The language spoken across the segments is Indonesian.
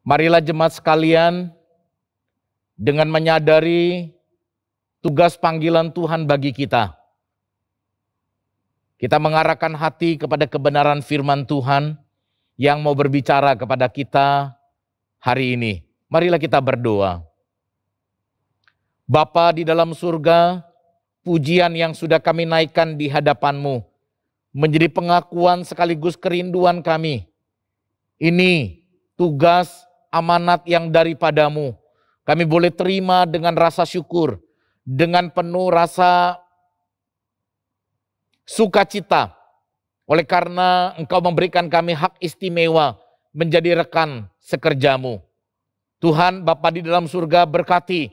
Marilah jemaat sekalian dengan menyadari tugas panggilan Tuhan bagi kita. Kita mengarahkan hati kepada kebenaran firman Tuhan yang mau berbicara kepada kita hari ini. Marilah kita berdoa. Bapa di dalam surga, pujian yang sudah kami naikkan di hadapanmu menjadi pengakuan sekaligus kerinduan kami. Ini tugas amanat yang daripadamu. Kami boleh terima dengan rasa syukur, dengan penuh rasa sukacita. Oleh karena engkau memberikan kami hak istimewa menjadi rekan sekerjamu. Tuhan Bapa di dalam surga berkati,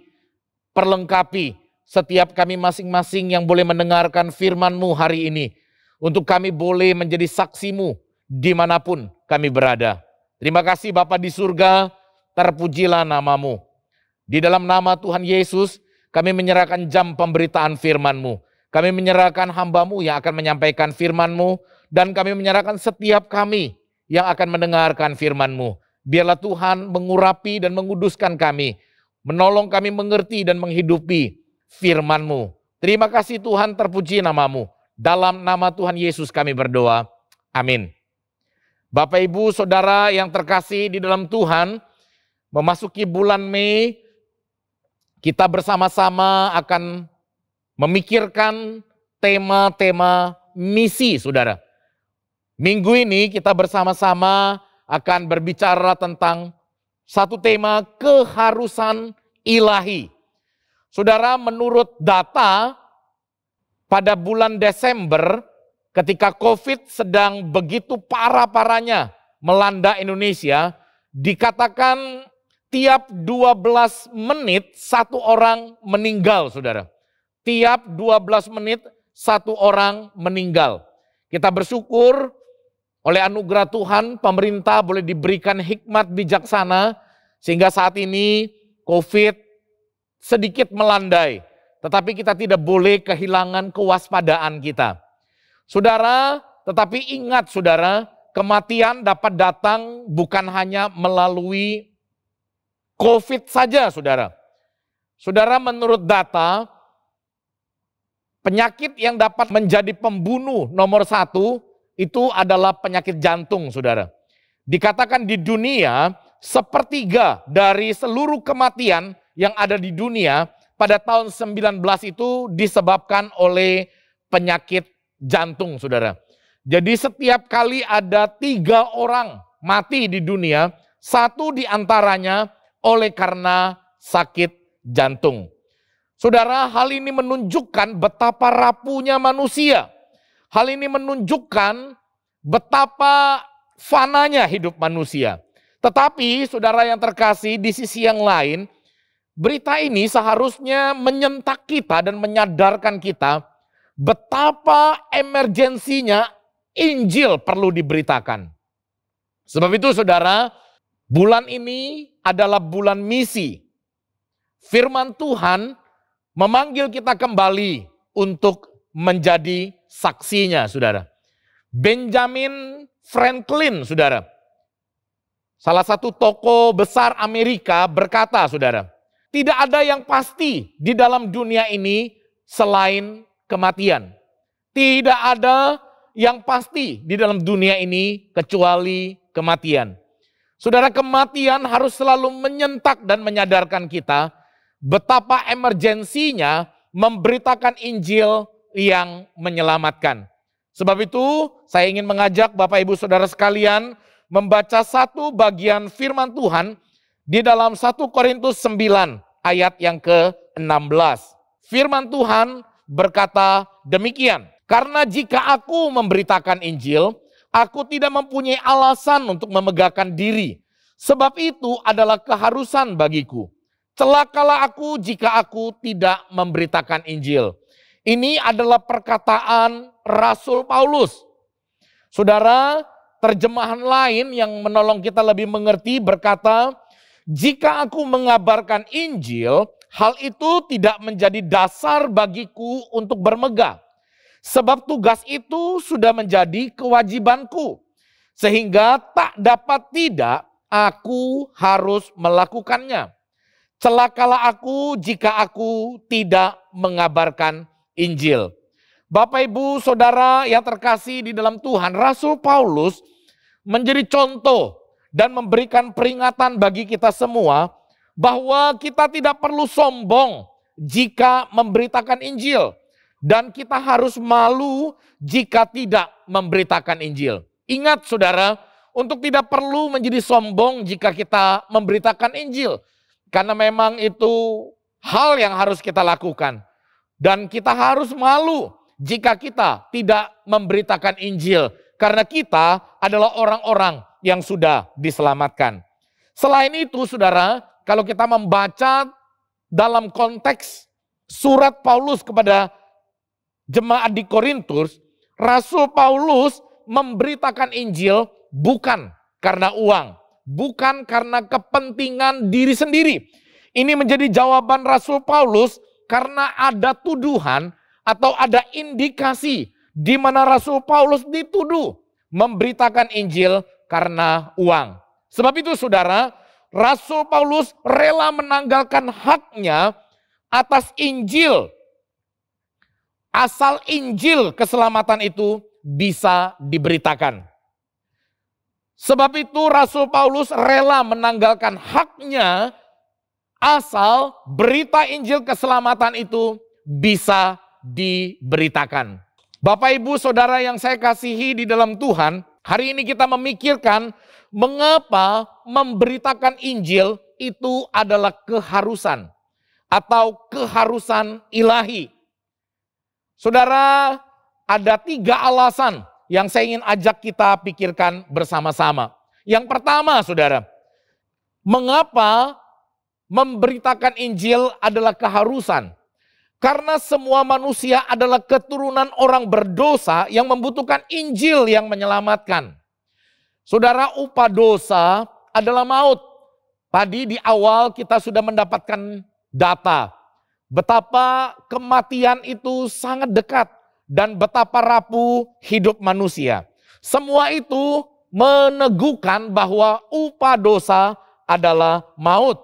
perlengkapi setiap kami masing-masing yang boleh mendengarkan FirmanMu hari ini. Untuk kami boleh menjadi saksimu dimanapun kami berada. Terima kasih Bapa di surga, terpujilah namamu. Di dalam nama Tuhan Yesus, kami menyerahkan jam pemberitaan firman-Mu. Kami menyerahkan hambamu yang akan menyampaikan firman-Mu, dan kami menyerahkan setiap kami yang akan mendengarkan firman-Mu. Biarlah Tuhan mengurapi dan menguduskan kami, menolong kami mengerti dan menghidupi firman-Mu. Terima kasih Tuhan, terpuji namamu. Dalam nama Tuhan Yesus kami berdoa. Amin. Bapak Ibu, saudara yang terkasih di dalam Tuhan, memasuki bulan Mei, kita bersama-sama akan memikirkan tema-tema misi, saudara. Minggu ini kita bersama-sama akan berbicara tentang satu tema keharusan ilahi. Saudara, menurut data pada bulan Desember ketika COVID sedang begitu parah-parahnya melanda Indonesia, dikatakan tiap 12 menit satu orang meninggal, saudara. Tiap 12 menit satu orang meninggal. Kita bersyukur oleh anugerah Tuhan, pemerintah boleh diberikan hikmat bijaksana sehingga saat ini COVID sedikit melandai, tetapi kita tidak boleh kehilangan kewaspadaan kita. Saudara, tetapi ingat saudara, kematian dapat datang bukan hanya melalui COVID saja saudara. Saudara menurut data, penyakit yang dapat menjadi pembunuh nomor satu itu adalah penyakit jantung saudara. Dikatakan di dunia sepertiga dari seluruh kematian yang ada di dunia pada tahun 19 itu disebabkan oleh penyakit jantung saudara. Jadi setiap kali ada tiga orang mati di dunia, satu di antaranya oleh karena sakit jantung. Saudara, hal ini menunjukkan betapa rapuhnya manusia. Hal ini menunjukkan betapa fananya hidup manusia. Tetapi saudara yang terkasih di sisi yang lain, berita ini seharusnya menyentak kita dan menyadarkan kita betapa emergensinya Injil perlu diberitakan. Sebab itu saudara, bulan ini adalah bulan misi. Firman Tuhan memanggil kita kembali untuk menjadi saksinya saudara. Benjamin Franklin saudara, salah satu tokoh besar Amerika berkata saudara, tidak ada yang pasti di dalam dunia ini selain kematian. Tidak ada yang pasti di dalam dunia ini kecuali kematian. Saudara, kematian harus selalu menyentak dan menyadarkan kita betapa emergensinya memberitakan Injil yang menyelamatkan. Sebab itu, saya ingin mengajak Bapak Ibu Saudara sekalian membaca satu bagian firman Tuhan di dalam 1 Korintus 9 ayat yang ke-16. Firman Tuhan berkata demikian. Karena jika aku memberitakan Injil, aku tidak mempunyai alasan untuk memegahkan diri. Sebab itu adalah keharusan bagiku. Celakalah aku jika aku tidak memberitakan Injil. Ini adalah perkataan Rasul Paulus. Saudara, terjemahan lain yang menolong kita lebih mengerti berkata, jika aku mengabarkan Injil, Hal itu tidak menjadi dasar bagiku untuk bermegah, sebab tugas itu sudah menjadi kewajibanku, sehingga tak dapat tidak aku harus melakukannya. Celakalah aku jika aku tidak mengabarkan Injil. Bapak, ibu, saudara yang terkasih di dalam Tuhan, Rasul Paulus menjadi contoh dan memberikan peringatan bagi kita semua bahwa kita tidak perlu sombong jika memberitakan Injil dan kita harus malu jika tidak memberitakan Injil. Ingat saudara, untuk tidak perlu menjadi sombong jika kita memberitakan Injil. Karena memang itu hal yang harus kita lakukan. Dan kita harus malu jika kita tidak memberitakan Injil. Karena kita adalah orang-orang yang sudah diselamatkan. Selain itu saudara, kalau kita membaca dalam konteks surat Paulus kepada jemaat di Korintus, Rasul Paulus memberitakan Injil bukan karena uang, bukan karena kepentingan diri sendiri. Ini menjadi jawaban Rasul Paulus karena ada tuduhan atau ada indikasi di mana Rasul Paulus dituduh memberitakan Injil karena uang. Sebab itu saudara, Rasul Paulus rela menanggalkan haknya atas Injil. Asal Injil keselamatan itu bisa diberitakan. Sebab itu Rasul Paulus rela menanggalkan haknya asal berita Injil keselamatan itu bisa diberitakan. Bapak Ibu Saudara yang saya kasihi di dalam Tuhan, hari ini kita memikirkan mengapa memberitakan Injil itu adalah keharusan atau keharusan ilahi. Saudara, ada tiga alasan yang saya ingin ajak kita pikirkan bersama-sama. Yang pertama, saudara, mengapa memberitakan Injil adalah keharusan? Karena semua manusia adalah keturunan orang berdosa yang membutuhkan Injil yang menyelamatkan. Saudara, upah dosa adalah maut. Tadi di awal kita sudah mendapatkan data betapa kematian itu sangat dekat dan betapa rapuh hidup manusia. Semua itu meneguhkan bahwa upah dosa adalah maut.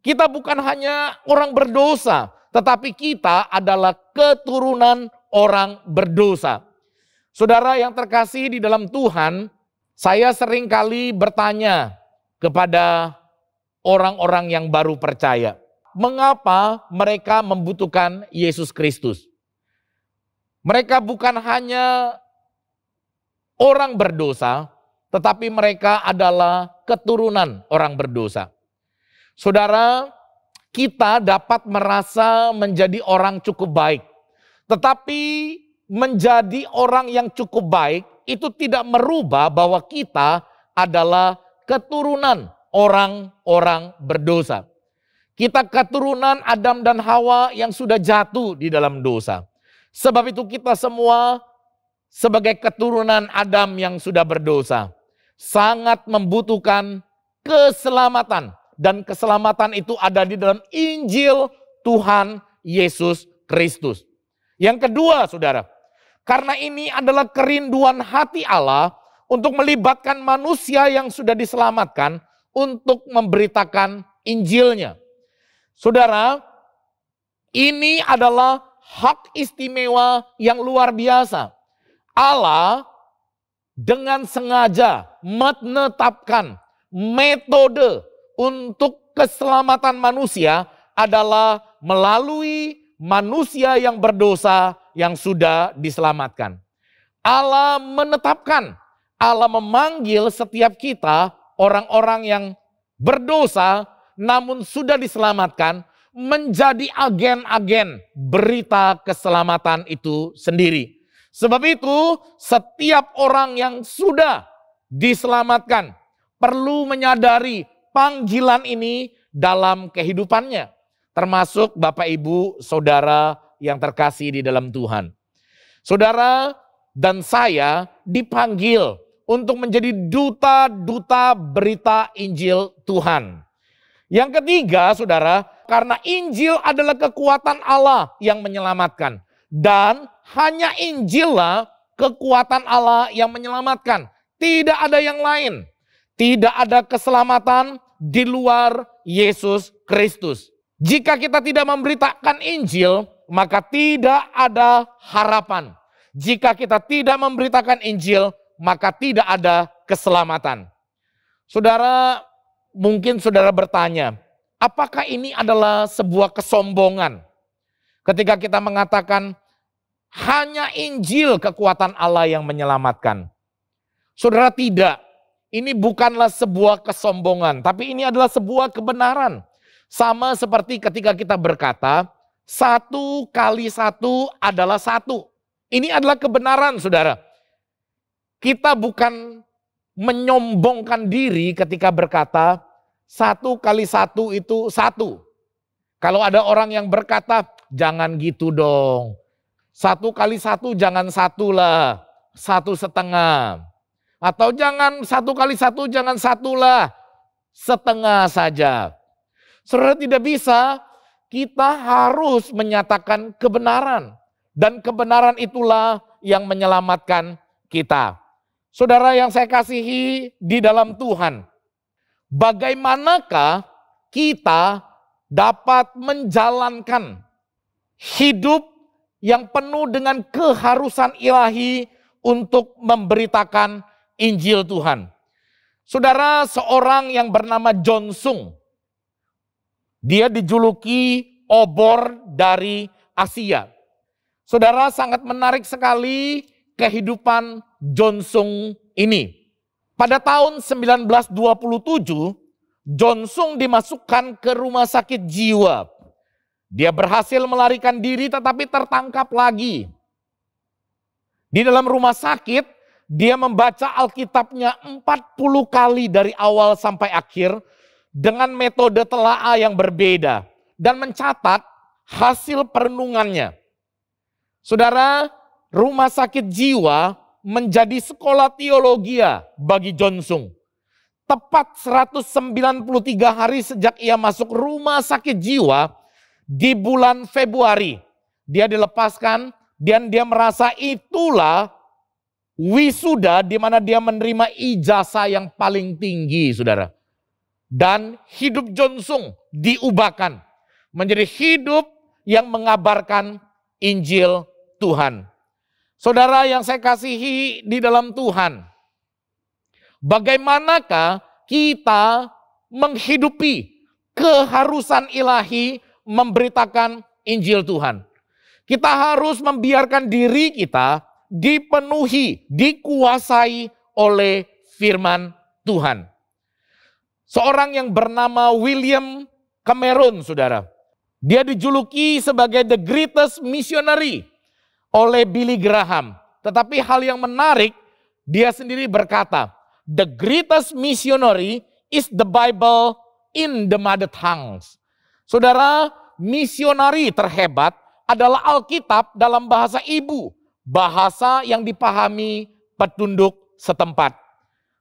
Kita bukan hanya orang berdosa, tetapi kita adalah keturunan orang berdosa. Saudara yang terkasih di dalam Tuhan, saya sering kali bertanya, kepada orang-orang yang baru percaya. Mengapa mereka membutuhkan Yesus Kristus? Mereka bukan hanya orang berdosa, tetapi mereka adalah keturunan orang berdosa. Saudara, kita dapat merasa menjadi orang cukup baik, tetapi menjadi orang yang cukup baik itu tidak merubah bahwa kita adalah keturunan orang-orang berdosa. Kita keturunan Adam dan Hawa yang sudah jatuh di dalam dosa. Sebab itu kita semua sebagai keturunan Adam yang sudah berdosa sangat membutuhkan keselamatan dan keselamatan itu ada di dalam Injil Tuhan Yesus Kristus. Yang kedua, Saudara, karena ini adalah kerinduan hati Allah untuk melibatkan manusia yang sudah diselamatkan untuk memberitakan Injilnya. Saudara, ini adalah hak istimewa yang luar biasa. Allah dengan sengaja menetapkan metode untuk keselamatan manusia adalah melalui manusia yang berdosa yang sudah diselamatkan. Allah menetapkan Allah memanggil setiap kita orang-orang yang berdosa namun sudah diselamatkan menjadi agen-agen berita keselamatan itu sendiri. Sebab itu setiap orang yang sudah diselamatkan perlu menyadari panggilan ini dalam kehidupannya. Termasuk Bapak Ibu, Saudara yang terkasih di dalam Tuhan. Saudara dan saya dipanggil untuk menjadi duta-duta berita Injil Tuhan. Yang ketiga, saudara, karena Injil adalah kekuatan Allah yang menyelamatkan, dan hanya Injillah kekuatan Allah yang menyelamatkan, tidak ada yang lain, tidak ada keselamatan di luar Yesus Kristus. Jika kita tidak memberitakan Injil, maka tidak ada harapan. Jika kita tidak memberitakan Injil, maka tidak ada keselamatan. Saudara, mungkin saudara bertanya, apakah ini adalah sebuah kesombongan? Ketika kita mengatakan, hanya Injil kekuatan Allah yang menyelamatkan. Saudara tidak, ini bukanlah sebuah kesombongan, tapi ini adalah sebuah kebenaran. Sama seperti ketika kita berkata, satu kali satu adalah satu. Ini adalah kebenaran, saudara. Kita bukan menyombongkan diri ketika berkata satu kali satu itu satu. Kalau ada orang yang berkata jangan gitu dong. Satu kali satu jangan satu lah. Satu setengah. Atau jangan satu kali satu jangan satu lah. Setengah saja. Saudara tidak bisa kita harus menyatakan kebenaran. Dan kebenaran itulah yang menyelamatkan kita. Saudara yang saya kasihi di dalam Tuhan, bagaimanakah kita dapat menjalankan hidup yang penuh dengan keharusan ilahi untuk memberitakan Injil Tuhan. Saudara, seorang yang bernama John Sung, dia dijuluki obor dari Asia. Saudara, sangat menarik sekali kehidupan Sung ini. Pada tahun 1927, Sung dimasukkan ke rumah sakit jiwa. Dia berhasil melarikan diri tetapi tertangkap lagi. Di dalam rumah sakit, dia membaca Alkitabnya 40 kali dari awal sampai akhir dengan metode telaah yang berbeda dan mencatat hasil perenungannya. Saudara, rumah sakit jiwa menjadi sekolah teologi ya bagi John Sung. Tepat 193 hari sejak ia masuk rumah sakit jiwa di bulan Februari. Dia dilepaskan dan dia merasa itulah wisuda di mana dia menerima ijazah yang paling tinggi, saudara. Dan hidup John Sung diubahkan menjadi hidup yang mengabarkan Injil Tuhan. Saudara yang saya kasihi di dalam Tuhan, bagaimanakah kita menghidupi keharusan ilahi memberitakan Injil Tuhan? Kita harus membiarkan diri kita dipenuhi, dikuasai oleh firman Tuhan. Seorang yang bernama William Cameron, saudara. Dia dijuluki sebagai the greatest missionary oleh Billy Graham. Tetapi hal yang menarik, dia sendiri berkata, the greatest missionary is the Bible in the mother tongues. Saudara, misionari terhebat adalah Alkitab dalam bahasa ibu, bahasa yang dipahami petunduk setempat.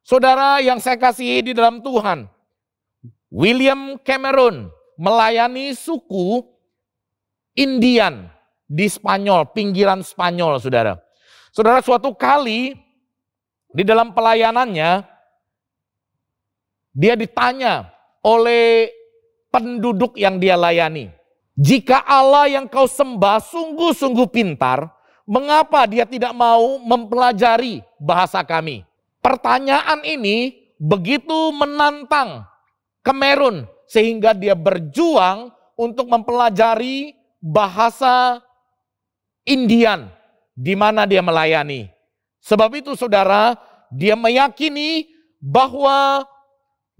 Saudara yang saya kasihi di dalam Tuhan, William Cameron melayani suku Indian di Spanyol, pinggiran Spanyol, saudara. Saudara, suatu kali di dalam pelayanannya, dia ditanya oleh penduduk yang dia layani, "Jika Allah yang kau sembah sungguh-sungguh pintar, mengapa dia tidak mau mempelajari bahasa kami?" Pertanyaan ini begitu menantang Kemerun, sehingga dia berjuang untuk mempelajari bahasa Indian di mana dia melayani. Sebab itu saudara, dia meyakini bahwa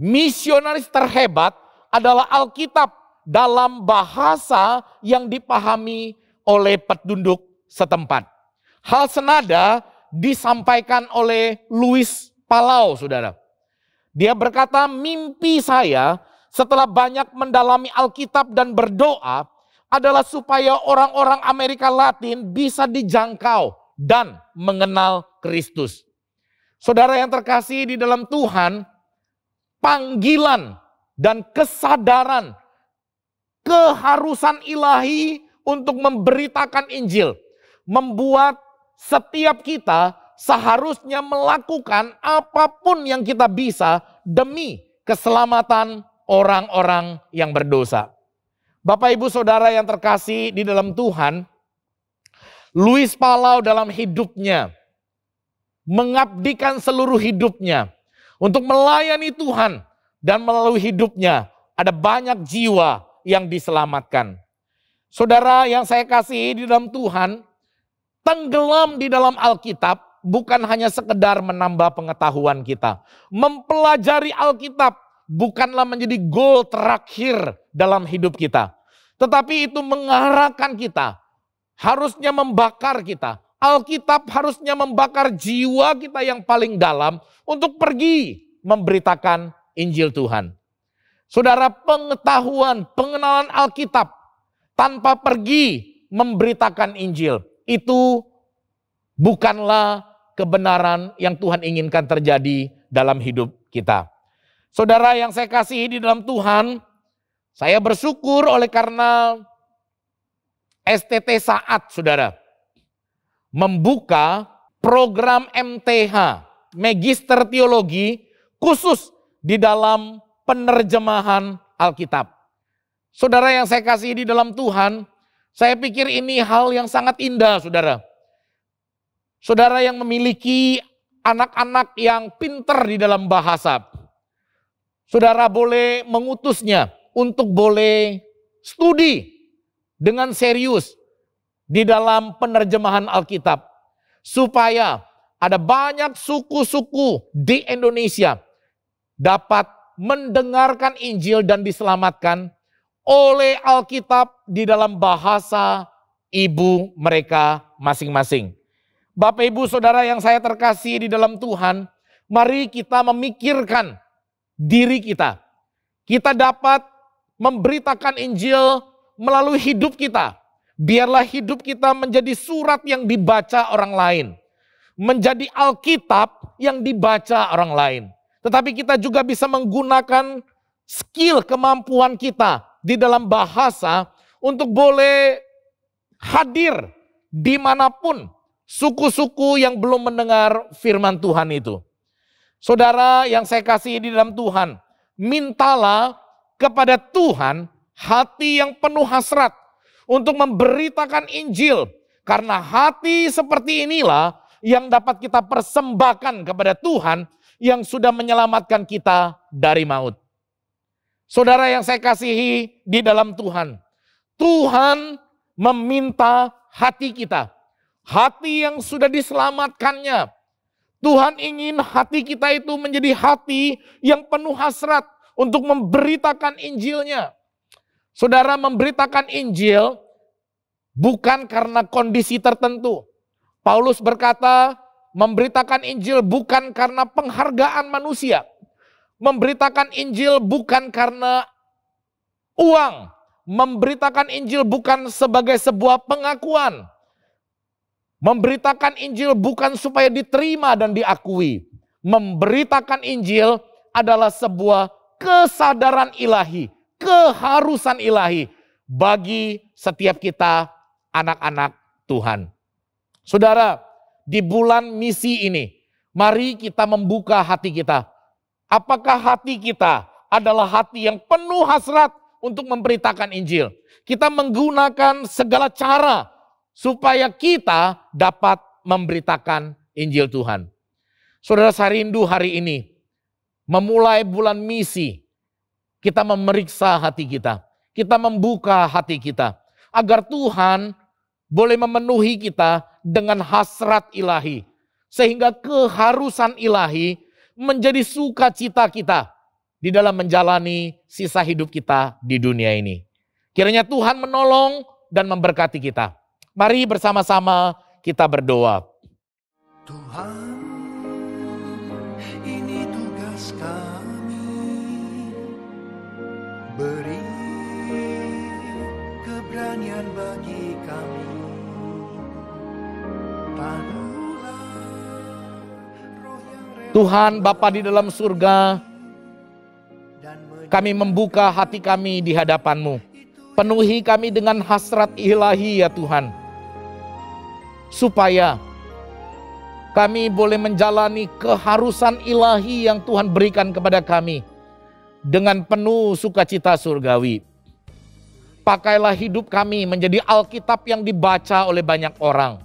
misionaris terhebat adalah Alkitab dalam bahasa yang dipahami oleh petunduk setempat. Hal senada disampaikan oleh Louis Palau, saudara. Dia berkata, mimpi saya setelah banyak mendalami Alkitab dan berdoa, adalah supaya orang-orang Amerika Latin bisa dijangkau dan mengenal Kristus. Saudara yang terkasih di dalam Tuhan, panggilan dan kesadaran keharusan ilahi untuk memberitakan Injil membuat setiap kita seharusnya melakukan apapun yang kita bisa demi keselamatan orang-orang yang berdosa. Bapak Ibu Saudara yang terkasih di dalam Tuhan, Louis Palau dalam hidupnya mengabdikan seluruh hidupnya untuk melayani Tuhan dan melalui hidupnya ada banyak jiwa yang diselamatkan. Saudara yang saya kasihi di dalam Tuhan, tenggelam di dalam Alkitab bukan hanya sekedar menambah pengetahuan kita. Mempelajari Alkitab bukanlah menjadi goal terakhir dalam hidup kita. Tetapi itu mengarahkan kita, harusnya membakar kita. Alkitab harusnya membakar jiwa kita yang paling dalam untuk pergi memberitakan Injil Tuhan. Saudara, pengetahuan, pengenalan Alkitab tanpa pergi memberitakan Injil itu bukanlah kebenaran yang Tuhan inginkan terjadi dalam hidup kita. Saudara yang saya kasihi di dalam Tuhan, saya bersyukur oleh karena STT saat saudara membuka program MTH, Magister Teologi khusus di dalam penerjemahan Alkitab. Saudara yang saya kasih di dalam Tuhan, saya pikir ini hal yang sangat indah saudara. Saudara yang memiliki anak-anak yang pinter di dalam bahasa. Saudara boleh mengutusnya untuk boleh studi dengan serius di dalam penerjemahan Alkitab. Supaya ada banyak suku-suku di Indonesia dapat mendengarkan Injil dan diselamatkan oleh Alkitab di dalam bahasa ibu mereka masing-masing. Bapak ibu saudara yang saya terkasih di dalam Tuhan, mari kita memikirkan diri kita. Kita dapat memberitakan Injil melalui hidup kita. Biarlah hidup kita menjadi surat yang dibaca orang lain. Menjadi Alkitab yang dibaca orang lain. Tetapi kita juga bisa menggunakan skill kemampuan kita di dalam bahasa untuk boleh hadir dimanapun suku-suku yang belum mendengar firman Tuhan itu. Saudara yang saya kasih di dalam Tuhan, mintalah kepada Tuhan hati yang penuh hasrat untuk memberitakan Injil. Karena hati seperti inilah yang dapat kita persembahkan kepada Tuhan yang sudah menyelamatkan kita dari maut. Saudara yang saya kasihi di dalam Tuhan. Tuhan meminta hati kita. Hati yang sudah diselamatkannya. Tuhan ingin hati kita itu menjadi hati yang penuh hasrat untuk memberitakan Injilnya. Saudara memberitakan Injil bukan karena kondisi tertentu. Paulus berkata memberitakan Injil bukan karena penghargaan manusia. Memberitakan Injil bukan karena uang. Memberitakan Injil bukan sebagai sebuah pengakuan. Memberitakan Injil bukan supaya diterima dan diakui. Memberitakan Injil adalah sebuah kesadaran ilahi, keharusan ilahi bagi setiap kita anak-anak Tuhan. Saudara, di bulan misi ini, mari kita membuka hati kita. Apakah hati kita adalah hati yang penuh hasrat untuk memberitakan Injil? Kita menggunakan segala cara supaya kita dapat memberitakan Injil Tuhan. Saudara, saya rindu hari ini memulai bulan misi, kita memeriksa hati kita, kita membuka hati kita agar Tuhan boleh memenuhi kita dengan hasrat ilahi, sehingga keharusan ilahi menjadi sukacita kita di dalam menjalani sisa hidup kita di dunia ini. Kiranya Tuhan menolong dan memberkati kita. Mari bersama-sama kita berdoa. Tuhan keberanian bagi kami Tuhan Bapa di dalam surga kami membuka hati kami di hadapanmu penuhi kami dengan hasrat ilahi ya Tuhan supaya kami boleh menjalani keharusan ilahi yang Tuhan berikan kepada kami dengan penuh sukacita surgawi. Pakailah hidup kami menjadi Alkitab yang dibaca oleh banyak orang.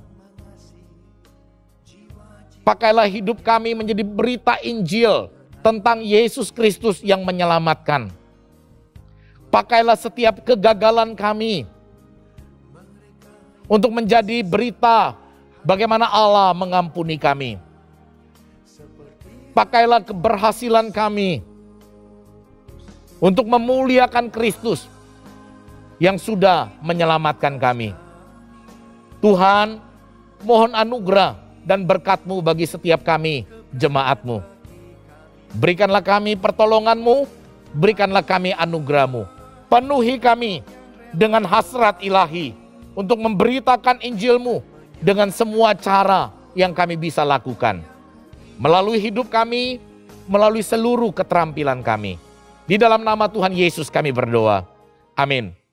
Pakailah hidup kami menjadi berita Injil tentang Yesus Kristus yang menyelamatkan. Pakailah setiap kegagalan kami untuk menjadi berita bagaimana Allah mengampuni kami. Pakailah keberhasilan kami untuk memuliakan Kristus yang sudah menyelamatkan kami. Tuhan, mohon anugerah dan berkat-Mu bagi setiap kami, jemaat-Mu. Berikanlah kami pertolongan-Mu, berikanlah kami anugerah-Mu. Penuhi kami dengan hasrat ilahi untuk memberitakan Injil-Mu dengan semua cara yang kami bisa lakukan. Melalui hidup kami, melalui seluruh keterampilan kami. Di dalam nama Tuhan Yesus kami berdoa. Amin.